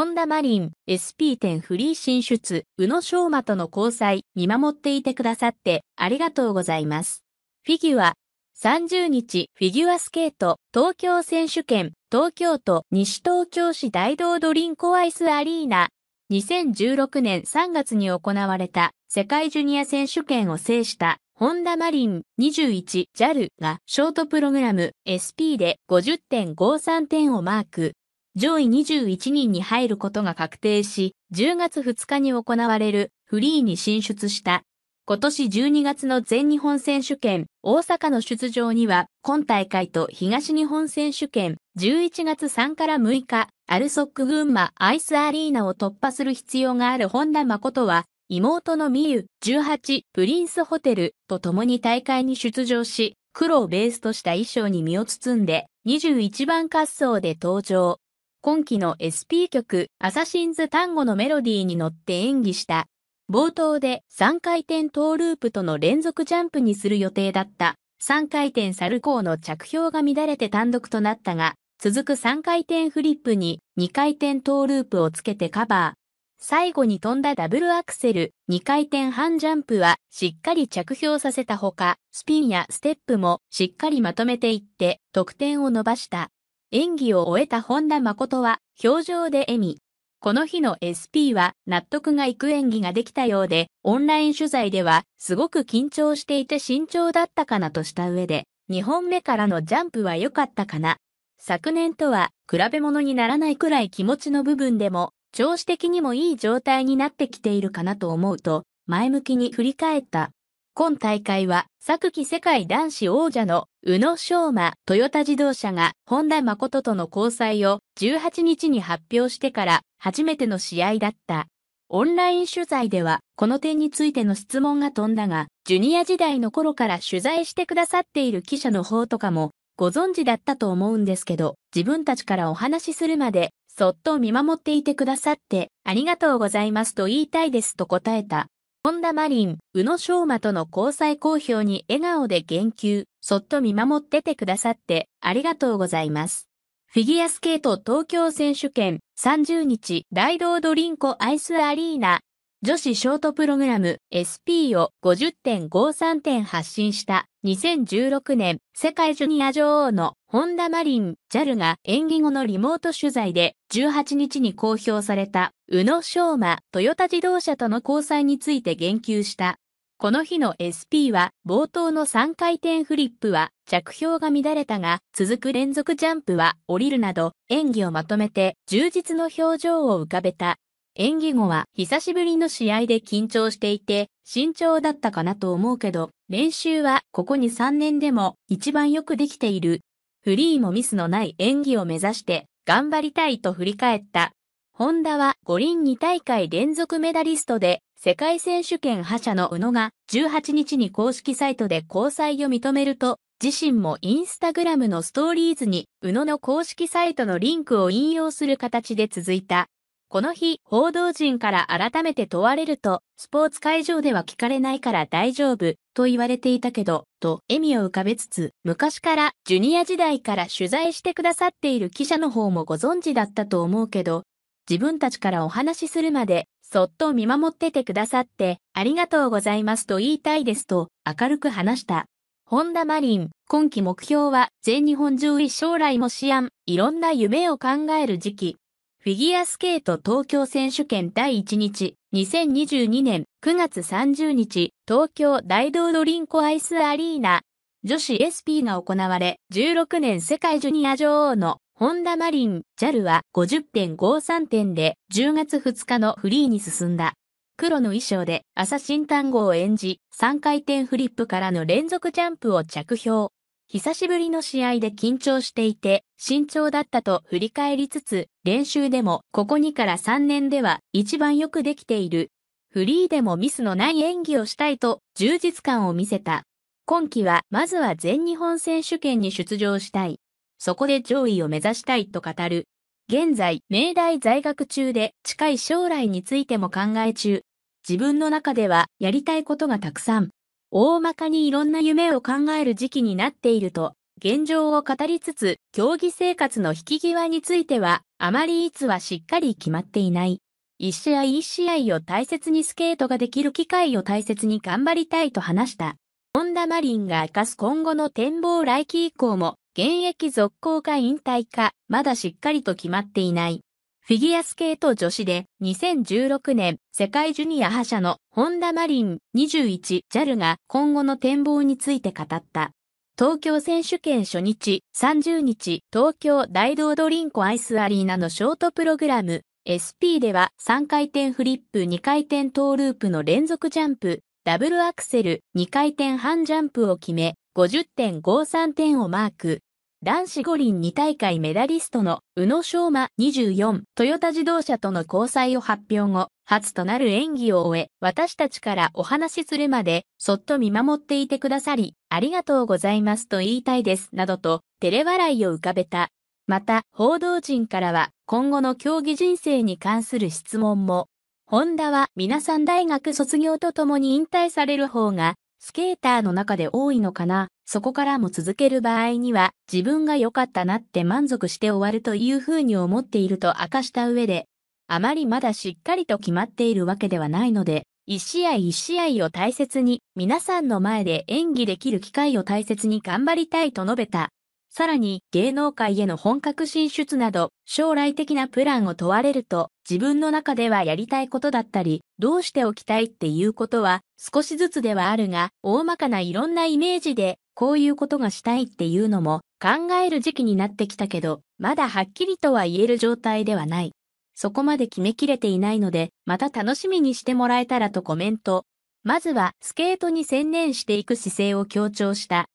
ホンダマリン SP10 フリー進出、宇野昌磨との交際、見守っていてくださってありがとうございます。フィギュア、30日、フィギュアスケート、東京選手権、東京都西東京市大道ドリンコアイスアリーナ、2016年3月に行われた世界ジュニア選手権を制したホンダマリン 21JAL がショートプログラム SP で50.53点をマーク。上位21人に入ることが確定し、10月2日に行われるフリーに進出した。今年12月の全日本選手権、大阪の出場には、今大会と東日本選手権、11月3から6日、アルソック群馬アイスアリーナを突破する必要がある本田誠は、妹のミユ、18プリンスホテルと共に大会に出場し、黒をベースとした衣装に身を包んで、21番滑走で登場。今期の SP 曲、アサシンズ単語のメロディーに乗って演技した。冒頭で3回転トーループとの連続ジャンプにする予定だった3回転サルコーの着氷が乱れて単独となったが、続く3回転フリップに2回転トーループをつけてカバー。最後に飛んだダブルアクセル、2回転半ジャンプはしっかり着氷させたほか、スピンやステップもしっかりまとめていって得点を伸ばした。演技を終えた本田誠は表情で笑み。この日の SP は納得がいく演技ができたようで、オンライン取材ではすごく緊張していて慎重だったかなとした上で、2本目からのジャンプは良かったかな。昨年とは比べ物にならないくらい気持ちの部分でも、調子的にもいい状態になってきているかなと思うと、前向きに振り返った。今大会は、昨季世界男子王者の宇野昌磨、トヨタ自動車が本田誠との交際を18日に発表してから初めての試合だった。オンライン取材では、この点についての質問が飛んだが、ジュニア時代の頃から取材してくださっている記者の方とかも、ご存知だったと思うんですけど、自分たちからお話しするまで、そっと見守っていてくださって、ありがとうございますと言いたいですと答えた。本田マリン、宇野昌磨との交際公表に笑顔で言及、そっと見守っててくださってありがとうございます。フィギュアスケート東京選手権30日大道ドリンコアイスアリーナ女子ショートプログラム SP を50.53点発信した2016年世界ジュニア女王の本田マリン JAL が演技後のリモート取材で18日に公表された宇野昌磨、トヨタ自動車との交際について言及した。この日の SP は冒頭の3回転フリップは着氷が乱れたが続く連続ジャンプは降りるなど演技をまとめて充実の表情を浮かべた。演技後は久しぶりの試合で緊張していて慎重だったかなと思うけど練習はここに3年でも一番よくできている。フリーもミスのない演技を目指して頑張りたいと振り返った。ホンダは五輪2大会連続メダリストで、世界選手権覇者の宇野が18日に公式サイトで交際を認めると、自身もインスタグラムのストーリーズに宇野の公式サイトのリンクを引用する形で続いた。この日、報道陣から改めて問われると、スポーツ会場では聞かれないから大丈夫、と言われていたけど、と笑みを浮かべつつ、昔からジュニア時代から取材してくださっている記者の方もご存知だったと思うけど、自分たちからお話しするまで、そっと見守っててくださって、ありがとうございますと言いたいですと、明るく話した。本田マリン、今期目標は、全日本獣医位将来も試案、いろんな夢を考える時期。フィギュアスケート東京選手権第1日、2022年9月30日、東京大道ドリンコアイスアリーナ、女子 SP が行われ、16年世界ジュニア女王のホンダマリン、JAL は50.53点で10月2日のフリーに進んだ。黒の衣装で朝新単語を演じ、3回転フリップからの連続ジャンプを着氷。久しぶりの試合で緊張していて、慎重だったと振り返りつつ、練習でもここ2から3年では一番よくできている。フリーでもミスのない演技をしたいと充実感を見せた。今季はまずは全日本選手権に出場したい。そこで上位を目指したいと語る。現在、明大在学中で近い将来についても考え中。自分の中ではやりたいことがたくさん。大まかにいろんな夢を考える時期になっていると、現状を語りつつ、競技生活の引き際については、あまりいつはしっかり決まっていない。一試合一試合を大切にスケートができる機会を大切に頑張りたいと話した。本田マリンが明かす今後の展望来期以降も、現役続行か引退か、まだしっかりと決まっていない。フィギュアスケート女子で2016年世界ジュニア覇者のホンダマリン 21JAL が今後の展望について語った。東京選手権初日30日東京大道ドリンクアイスアリーナのショートプログラム SP では3回転フリップ2回転トーループの連続ジャンプダブルアクセル2回転半ジャンプを決め50.53点をマーク男子五輪2大会メダリストの宇野昌磨24トヨタ自動車との交際を発表後、初となる演技を終え、私たちからお話しするまで、そっと見守っていてくださり、ありがとうございますと言いたいです、などと、照れ笑いを浮かべた。また、報道陣からは、今後の競技人生に関する質問も。ホンダは皆さん大学卒業とともに引退される方が、スケーターの中で多いのかなそこからも続ける場合には、自分が良かったなって満足して終わるというふうに思っていると明かした上で、あまりまだしっかりと決まっているわけではないので、一試合一試合を大切に、皆さんの前で演技できる機会を大切に頑張りたいと述べた。さらに、芸能界への本格進出など、将来的なプランを問われると、自分の中ではやりたいことだったり、どうしておきたいっていうことは、少しずつではあるが、大まかないろんなイメージで、こういうことがしたいっていうのも考える時期になってきたけど、まだはっきりとは言える状態ではない。そこまで決めきれていないので、また楽しみにしてもらえたらとコメント。まずは、スケートに専念していく姿勢を強調した。